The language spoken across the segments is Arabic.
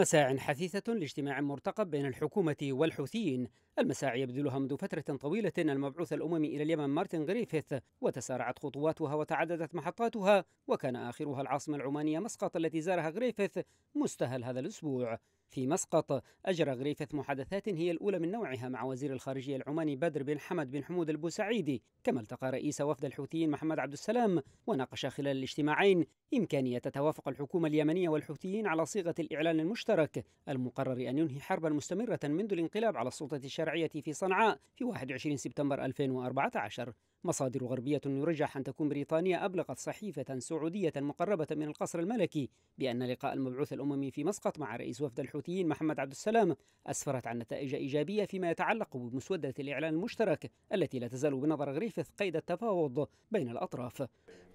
مساع حثيثة لاجتماع مرتقب بين الحكومة والحوثيين المساعي يبذلها منذ فترة طويلة المبعوث الأممي إلى اليمن مارتن غريفيث وتسارعت خطواتها وتعددت محطاتها وكان آخرها العاصمة العمانية مسقط التي زارها غريفيث مستهل هذا الأسبوع في مسقط أجرى غريفث محادثات هي الأولى من نوعها مع وزير الخارجية العماني بدر بن حمد بن حمود البوسعيدي كما التقى رئيس وفد الحوثيين محمد عبد السلام وناقش خلال الاجتماعين إمكانية توافق الحكومة اليمنية والحوثيين على صيغة الإعلان المشترك المقرر أن ينهي حربا مستمرة منذ الانقلاب على السلطة الشرعية في صنعاء في 21 سبتمبر 2014 مصادر غربية يرجح أن تكون بريطانيا أبلغت صحيفة سعودية مقربة من القصر الملكي بأن لقاء المبعوث الأممي في مسقط مع رئيس وفد الحوثيين محمد عبد السلام أسفرت عن نتائج إيجابية فيما يتعلق بمسودة الإعلان المشترك التي لا تزال بنظر غريفث قيد التفاوض بين الأطراف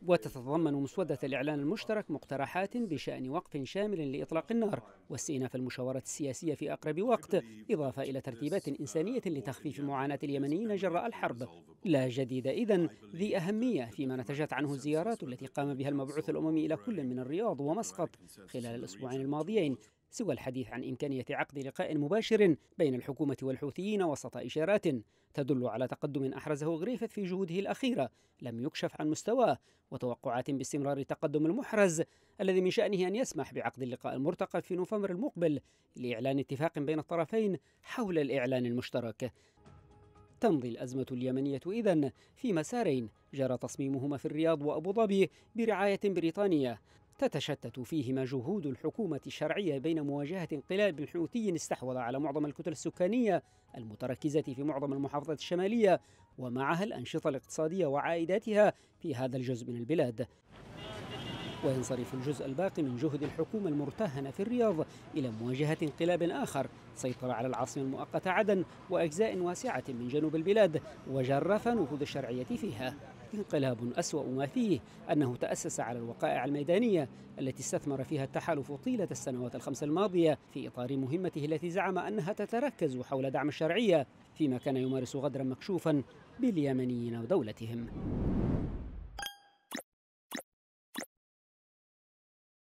وتتضمن مسودة الإعلان المشترك مقترحات بشأن وقف شامل لإطلاق النار واستئناف المشاورات السياسية في أقرب وقت إضافة إلى ترتيبات إنسانية لتخفيف معاناة اليمنيين جراء الحرب لا جديد إذا ذي أهمية فيما نتجت عنه الزيارات التي قام بها المبعوث الأممي إلى كل من الرياض ومسقط خلال الأسبوعين الماضيين سوى الحديث عن إمكانية عقد لقاء مباشر بين الحكومة والحوثيين وسط إشارات تدل على تقدم أحرزه غريفث في جهوده الأخيرة لم يكشف عن مستواه وتوقعات باستمرار التقدم المحرز الذي من شأنه أن يسمح بعقد اللقاء المرتقب في نوفمبر المقبل لإعلان اتفاق بين الطرفين حول الإعلان المشترك تمضي الأزمة اليمنية إذا في مسارين جرى تصميمهما في الرياض وأبو ظبي برعاية بريطانية تتشتت فيهما جهود الحكومة الشرعية بين مواجهة انقلاب حوثي استحوذ على معظم الكتل السكانية المتركزة في معظم المحافظات الشمالية ومعها الأنشطة الاقتصادية وعائداتها في هذا الجزء من البلاد وينصرف الجزء الباقي من جهد الحكومة المرتهنة في الرياض إلى مواجهة انقلاب آخر سيطر على العاصمة المؤقتة عدن وأجزاء واسعة من جنوب البلاد وجرف نفوذ الشرعية فيها انقلاب أسوأ ما فيه أنه تأسس على الوقائع الميدانية التي استثمر فيها التحالف طيلة السنوات الخمس الماضية في إطار مهمته التي زعم أنها تتركز حول دعم الشرعية فيما كان يمارس غدرا مكشوفا باليمنيين ودولتهم